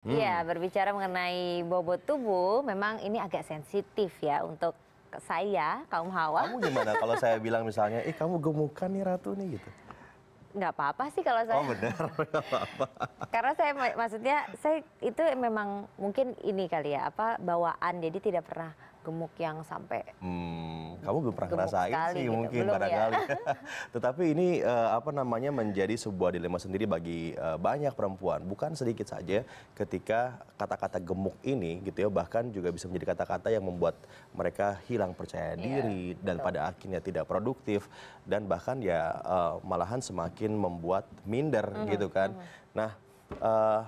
Iya, Ya, berbicara mengenai bobot tubuh, memang ini agak sensitif ya untuk saya, kaum hawa. Kamu gimana kalau saya bilang misalnya, eh kamu gemukan nih Ratu nih gitu? Nggak apa-apa sih kalau saya. Oh benar, nggak apa-apa. Karena saya maksudnya, saya itu memang mungkin ini kali ya, apa bawaan, jadi tidak pernah gemuk yang sampai hmm, kamu belum pernah ngerasain sih gitu. mungkin belum ya? barangkali ya. tetapi ini uh, apa namanya menjadi sebuah dilema sendiri bagi uh, banyak perempuan bukan sedikit saja ketika kata-kata gemuk ini gitu ya bahkan juga bisa menjadi kata-kata yang membuat mereka hilang percaya iya, diri yeah, dan pada akhirnya tidak produktif dan bahkan ya uh, malahan semakin membuat minder mm -hmm, gitu kan mm -hmm. nah uh,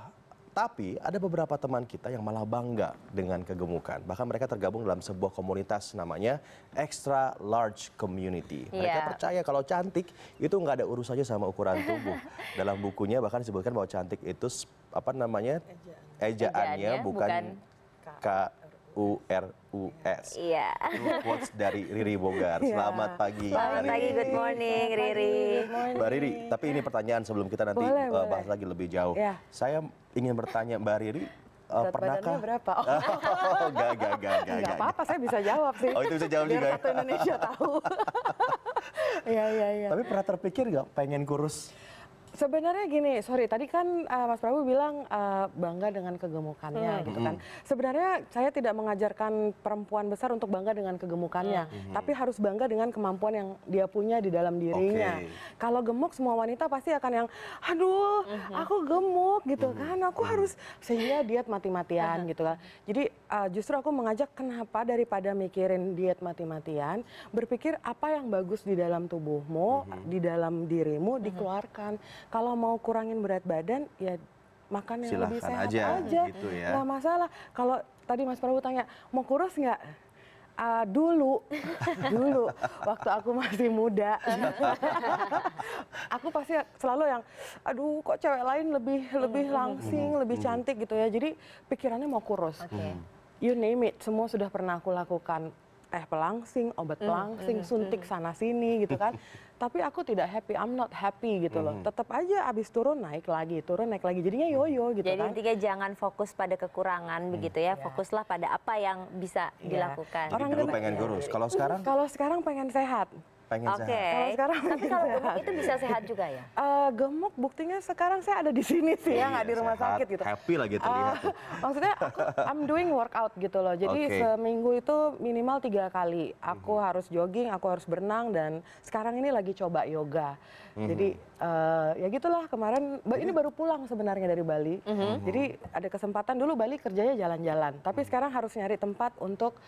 tapi ada beberapa teman kita yang malah bangga dengan kegemukan. Bahkan mereka tergabung dalam sebuah komunitas namanya Extra Large Community. Mereka yeah. percaya kalau cantik itu nggak ada urusannya sama ukuran tubuh. dalam bukunya bahkan disebutkan bahwa cantik itu apa namanya Ejaan. ejaannya, bukan, bukan k U R U S. Iya. Yeah. Quotes dari Riri Bogar. Iya. Selamat pagi. Selamat pagi, good morning Riri. Good morning. Mbak Riri, tapi ini pertanyaan sebelum kita nanti boleh, uh, bahas boleh. lagi lebih jauh. Yeah. Saya ingin bertanya Mbak Riri eh, Berat pernahkah? berapa? Oh, oh gak, gak, gak, gak, gak apa-apa, saya bisa jawab sih. Oh, itu bisa jawab Biar juga. Ya? satu Indonesia tahu. Iya, iya, iya. Tapi pernah terpikir gak pengen kurus? Sebenarnya gini, sorry tadi kan uh, Mas Prabu bilang uh, bangga dengan kegemukannya hmm. gitu kan. Hmm. Sebenarnya saya tidak mengajarkan perempuan besar untuk bangga dengan kegemukannya, hmm. hmm. tapi harus bangga dengan kemampuan yang dia punya di dalam dirinya. Okay. Kalau gemuk semua wanita pasti akan yang, aduh, hmm. aku gemuk gitu hmm. kan, aku hmm. harus sehingga diet mati-matian hmm. gitu kan. Jadi uh, justru aku mengajak kenapa daripada mikirin diet mati-matian, berpikir apa yang bagus di dalam tubuhmu, hmm. di dalam dirimu hmm. dikeluarkan kalau mau kurangin berat badan ya makan yang Silahkan lebih sehat aja, aja. Gitu ya. nggak masalah kalau tadi Mas Prabu tanya mau kurus nggak uh, dulu, dulu waktu aku masih muda, aku pasti selalu yang, aduh kok cewek lain lebih lebih langsing, mhm. lebih mhm. cantik gitu ya. Jadi pikirannya mau kurus. Okay. You name it, semua sudah pernah aku lakukan eh pelangsing, obat iya, pelangsing, mm, suntik mm, sana sini gitu kan. Tapi aku tidak happy, I'm not happy gitu loh. Mm. Tetap aja abis turun naik lagi, turun naik lagi. Jadinya mhm. yoyo gitu Jadi, kan. Jadi intinya jangan fokus pada kekurangan mm. begitu ya. Yeah. Fokuslah pada apa yang bisa yeah. dilakukan. Orang Jadi dulu kan pengen kurus. Kalau sekarang? Kalau sekarang pengen sehat pengen okay. sehat. Kalau sekarang Tapi kalau gemuk itu bisa sehat juga ya? Uh, gemuk buktinya sekarang saya ada di sini sih ya, nggak di rumah sehat, sakit gitu. Happy lagi terlihat. Eh, uh, maksudnya aku, I'm doing workout gitu loh. Jadi okay. seminggu itu minimal tiga kali. Aku mm -hmm. harus jogging, aku harus berenang dan sekarang ini lagi coba yoga. Mm -hmm. Jadi uh, ya gitulah kemarin. Jadi, ini baru pulang sebenarnya dari Bali. Mm -hmm. Jadi ada kesempatan dulu Bali kerjanya jalan-jalan. Tapi mhm. sekarang harus nyari tempat untuk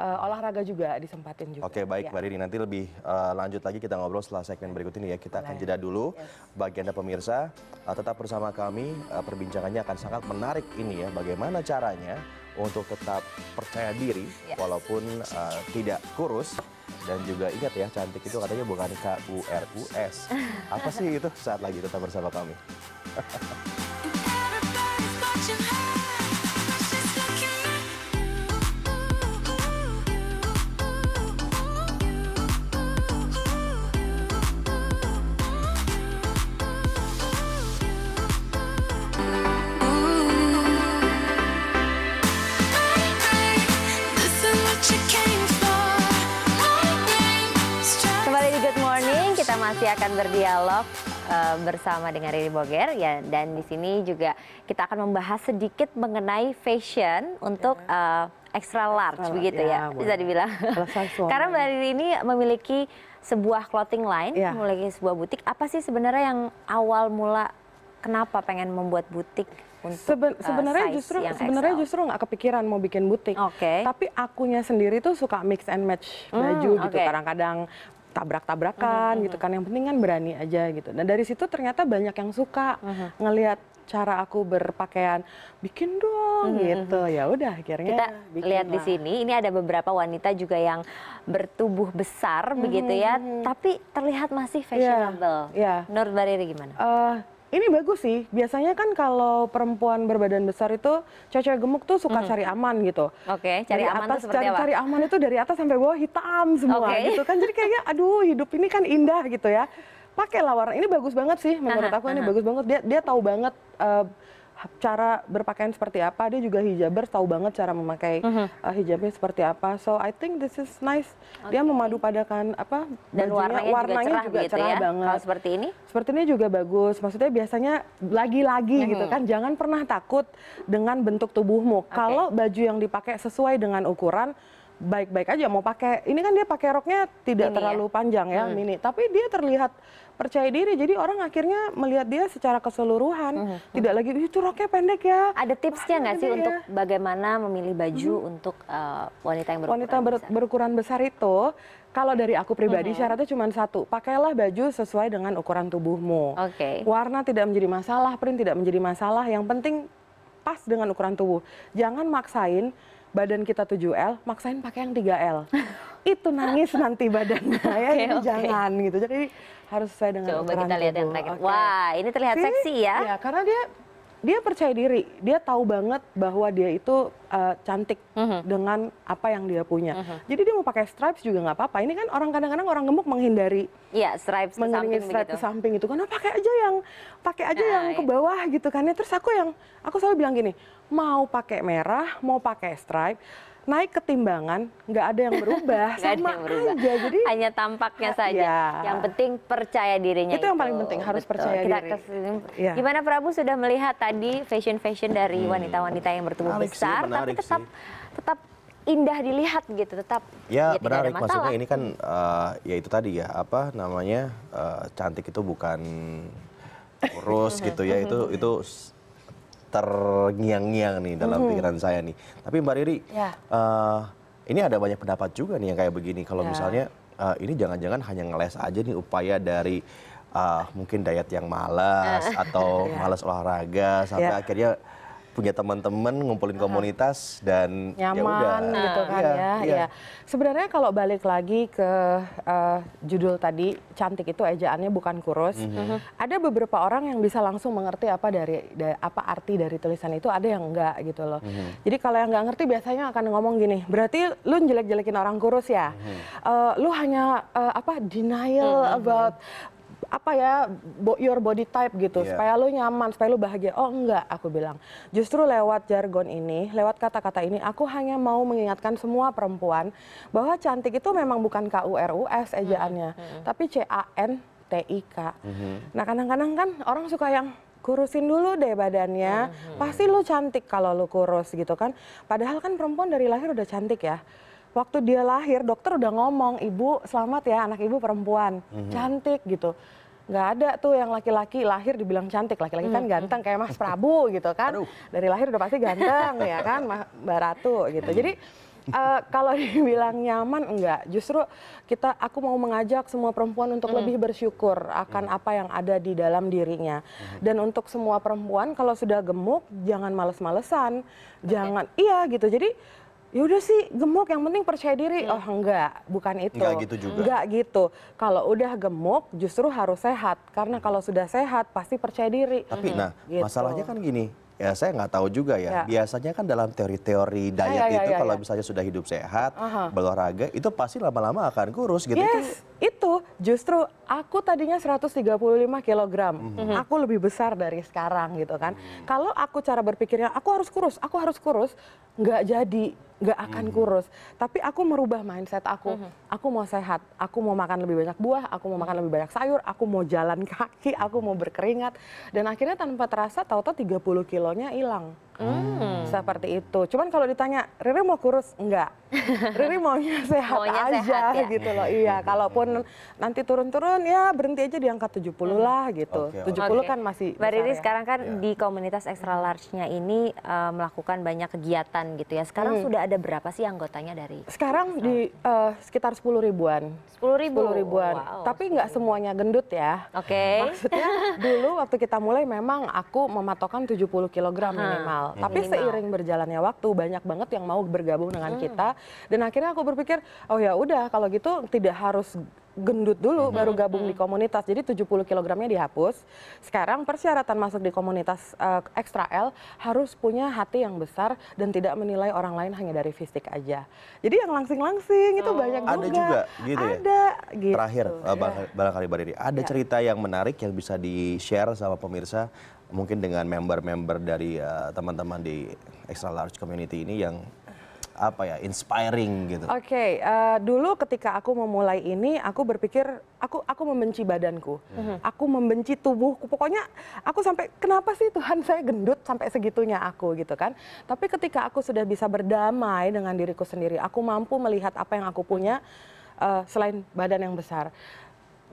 uh, olahraga juga disempatin juga. Oke okay, baik ya. Mbak Riri nanti lebih uh, Eh, lanjut lagi kita ngobrol setelah segmen berikut ini ya. Kita akan jeda dulu. Bagi Anda pemirsa, eh, tetap bersama kami. Eh, perbincangannya akan sangat menarik ini ya. Bagaimana caranya untuk tetap percaya diri walaupun uh, tidak kurus dan juga ingat ya cantik itu katanya bukan K U R U S. Apa sih itu? Saat lagi tetap bersama kami. akan berdialog uh, bersama dengan Riri Boger ya dan di sini juga kita akan membahas sedikit mengenai fashion untuk uh, extra large extra, begitu ya, ya bisa dibilang. Karena Mbak Riri ini memiliki sebuah clothing line, ya. memiliki sebuah butik. Apa sih sebenarnya yang awal mula kenapa pengen membuat butik? Untuk, Seben, eh, sebenarnya uh, justru sebenarnya justru nggak kepikiran mau bikin butik. Okay. Tapi akunya sendiri tuh suka mix and match baju mm, gitu. Kadang-kadang okay tabrak-tabrakan uh -huh. gitu kan yang penting kan berani aja gitu Nah dari situ ternyata banyak yang suka uh -huh. ngelihat cara aku berpakaian bikin dong mm -hmm. gitu mhm. ya udah akhirnya kita lihat di sini ini ada beberapa wanita juga yang bertubuh besar mm -hmm. begitu ya mhm. tapi terlihat masih iya, fashionable yeah, yeah. menurut Bariri gimana? Uh, ini bagus sih. Biasanya kan kalau perempuan berbadan besar itu cewek-cewek gemuk tuh suka -hmm. cari aman gitu. Oke, okay, cari dari aman atas, cari, apa? Cari aman itu dari atas sampai bawah hitam semua okay. gitu kan. Jadi kayaknya aduh hidup ini kan indah gitu ya. Pakai warna ini bagus banget sih menurut aku aha. ini bagus banget. Dia dia tahu banget uh, cara berpakaian seperti apa dia juga hijaber tahu banget cara memakai mm -hmm. uh, hijabnya seperti apa so I think this is nice okay. dia memadu padakan apa dan bajunya, warnanya, warnanya juga cerah, juga gitu cerah ya? banget kalau seperti ini seperti ini juga bagus maksudnya biasanya lagi-lagi mm -hmm. gitu kan jangan pernah takut dengan bentuk tubuhmu okay. kalau baju yang dipakai sesuai dengan ukuran baik-baik aja mau pakai ini kan dia pakai roknya tidak mini ya. terlalu ya? panjang ya hmm. mini tapi dia terlihat percaya diri jadi orang akhirnya melihat dia secara keseluruhan hmm. hmm, hmm. tidak hmm. lagi itu roknya pendek ya ada tipsnya nggak sih ya. untuk bagaimana memilih baju hmm. untuk uh, wanita yang berukuran wanita ber besar. berukuran besar itu kalau dari aku pribadi -hmm. syaratnya cuma satu, pakailah baju sesuai dengan ukuran tubuhmu. Okay. Warna tidak menjadi masalah, print tidak menjadi masalah. Yang penting pas dengan ukuran tubuh. Jangan maksain badan kita 7L, maksain pakai yang 3L. itu nangis nanti badannya ya, okay, okay. jangan gitu. Jadi harus sesuai dengan Coba ukuran kita lihat tubuh. yang terakhir. Okay. Wah, ini terlihat sini, seksi ya. Ya, karena dia dia percaya diri, dia tahu banget bahwa dia itu uh, cantik uh-huh. dengan apa yang dia punya. Uh-huh. Jadi dia mau pakai stripes juga nggak apa-apa. Ini kan orang kadang-kadang orang gemuk menghindari, ya, stripes mengiringi stripes begitu. samping itu Karena ah, pakai aja yang pakai aja nah, yang ke iya. bawah gitu kan ya. Terus aku yang aku selalu bilang gini, mau pakai merah, mau pakai stripe naik ketimbangan nggak ada yang berubah sama yang berubah. aja jadi hanya tampaknya saja ya. yang penting percaya dirinya itu, itu. yang paling penting harus Betul. percaya Kita diri kesini. ya. gimana Prabu sudah melihat tadi fashion fashion dari hmm. wanita-wanita yang bertubuh menarik besar tapi tetap sih. tetap indah dilihat gitu tetap ya, ya menarik maksudnya ini kan uh, ya itu tadi ya apa namanya uh, cantik itu bukan kurus gitu ya itu itu terngiang-ngiang nih dalam mm -hmm. pikiran saya nih. Tapi Mbak Riri, yeah. Ya. uh, ini ada banyak pendapat juga nih yang kayak begini. Kalau yeah. misalnya uh, ini jangan-jangan hanya ngeles aja nih upaya dari uh, mungkin diet yang malas eh. atau yeah. malas olahraga sampai yeah. akhirnya punya teman-teman, ngumpulin komunitas dan ya nyaman ya gitu kan iya, ya. Ya. ya. Sebenarnya kalau balik lagi ke uh, judul tadi cantik itu ejaannya bukan kurus. Mm -hmm. Ada beberapa orang yang bisa langsung mengerti apa dari da, apa arti dari tulisan itu, ada yang enggak gitu loh. Mm -hmm. Jadi kalau yang enggak ngerti biasanya akan ngomong gini, berarti lu jelek-jelekin orang kurus ya. Mm -hmm. uh, lu hanya uh, apa denial mm -hmm. about apa ya your body type gitu yeah. supaya lo nyaman supaya lo bahagia oh enggak aku bilang justru lewat jargon ini lewat kata-kata ini aku hanya mau mengingatkan semua perempuan bahwa cantik itu memang bukan KURUS ejaannya mm Hmm. tapi K mm hmm. nah kadang-kadang kan orang suka yang kurusin dulu deh badannya hmm. pasti lo cantik kalau lo kurus gitu kan padahal kan perempuan dari lahir udah cantik ya waktu dia lahir dokter udah ngomong ibu selamat ya anak ibu perempuan mm -hmm. cantik gitu nggak ada tuh yang laki-laki lahir dibilang cantik laki-laki kan hmm. ganteng kayak Mas Prabu gitu kan Aduh. dari lahir udah pasti ganteng ya kan Mbak Ratu gitu jadi uh, kalau dibilang nyaman enggak justru kita aku mau mengajak semua perempuan untuk hmm. lebih bersyukur akan hmm. apa yang ada di dalam dirinya hmm. dan untuk semua perempuan kalau sudah gemuk jangan males-malesan okay. jangan iya gitu jadi ya udah sih gemuk yang penting percaya diri. Hmm. Oh enggak, bukan itu. Enggak gitu juga. Enggak gitu. Kalau udah gemuk justru harus sehat. Karena kalau sudah sehat pasti percaya diri. Tapi hmm. nah gitu. masalahnya kan gini, ya saya nggak tahu juga ya. ya. Biasanya kan dalam teori-teori diet ah, ya, ya, itu ya, ya, kalau ya. misalnya sudah hidup sehat, berolahraga, itu pasti lama-lama akan kurus gitu. Yes, itu, itu justru aku tadinya 135 kg. Mm -hmm. Aku lebih besar dari sekarang gitu kan. Mm -hmm. Kalau aku cara berpikirnya aku harus kurus, aku harus kurus, nggak jadi nggak akan hmm. kurus tapi aku merubah mindset aku hmm. aku mau sehat aku mau makan lebih banyak buah aku mau makan lebih banyak sayur aku mau jalan kaki aku mau berkeringat dan akhirnya tanpa terasa tahu-tahu 30 kilonya hilang Hmm. Seperti itu. Cuman kalau ditanya, Riri mau kurus? Enggak. Riri maunya sehat maunya aja sehat, ya? gitu loh. Iya, iya, iya kalaupun iya, nanti turun-turun ya berhenti aja di angka 70 hmm. lah gitu. Okay, 70 okay. kan masih Mbak Riri ya. sekarang kan yeah. di komunitas extra large-nya ini uh, melakukan banyak kegiatan gitu ya. Sekarang hmm. sudah ada berapa sih anggotanya dari? Sekarang di uh, sekitar 10 ribuan. 10 ribu? 10 ribuan. Wow, Tapi nggak semuanya gendut ya. Oke. Okay. Maksudnya dulu waktu kita mulai memang aku tujuh 70 kilogram minimal minimal. Tapi minimal. seiring berjalannya waktu banyak banget yang mau bergabung dengan hmm. kita dan akhirnya aku berpikir oh ya udah kalau gitu tidak harus gendut dulu hmm. baru gabung hmm. di komunitas. Jadi 70 kilogramnya dihapus. Sekarang persyaratan masuk di komunitas uh, eh, ekstra L harus punya hati yang besar dan tidak menilai orang lain hanya dari fisik aja. Jadi yang langsing-langsing oh. itu banyak oh. juga. Ada juga gitu ya. Ada gitu. Terakhir eh, ya. barangkali Mbak ada ya. cerita yang menarik yang bisa di-share sama pemirsa mungkin dengan member-member dari eh, teman-teman uh, di extra large community ini yang apa ya inspiring gitu. Oke, okay, uh, eh, dulu ketika aku memulai ini aku berpikir aku aku membenci badanku. Mm-hmm. Aku membenci tubuhku. Pokoknya aku sampai kenapa sih Tuhan saya gendut sampai segitunya aku gitu kan. Tapi ketika aku sudah bisa berdamai dengan diriku sendiri, aku mampu melihat apa yang aku punya uh, selain badan yang besar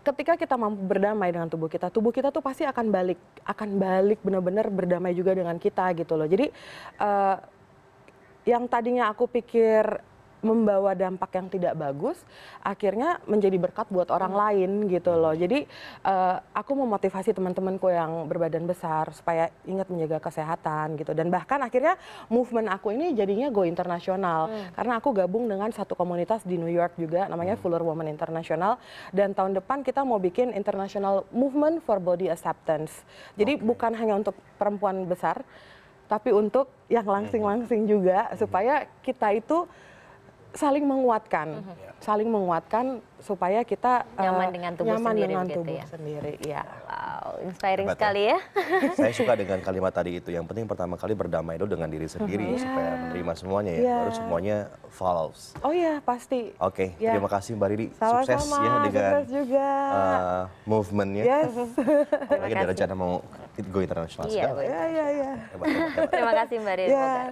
ketika kita mampu berdamai dengan tubuh kita, tubuh kita tuh pasti akan balik, akan balik benar-benar berdamai juga dengan kita gitu loh. Jadi uh, yang tadinya aku pikir membawa dampak yang tidak bagus akhirnya menjadi berkat buat orang hmm. lain gitu loh jadi uh, aku memotivasi teman-temanku yang berbadan besar supaya ingat menjaga kesehatan gitu dan bahkan akhirnya movement aku ini jadinya go internasional hmm. karena aku gabung dengan satu komunitas di New York juga namanya hmm. Fuller Woman International dan tahun depan kita mau bikin International Movement for Body Acceptance jadi okay. bukan hanya untuk perempuan besar tapi untuk yang langsing-langsing hmm. juga hmm. supaya kita itu saling menguatkan, mm-hmm. ya. saling menguatkan supaya kita eh, nyaman dengan tubuh nyaman sendiri, dengan tubuh ya. sendiri. Ya. Wow, inspiring Betul. sekali ya. Saya suka dengan kalimat tadi itu. Yang penting pertama kali berdamai dulu dengan diri sendiri mm-hmm. supaya iya. menerima semuanya ya. Yeah. Baru semuanya follows. Oh iya, pasti. Oke, okay, iya. yeah. terima kasih Mbak Riri. Sama -sama, sukses ya dengan sukses juga. Uh, movementnya. Yes. lagi ada rencana mau go internasional. Iya, iya, iya. iya. Terima kasih Mbak Riri. Yeah.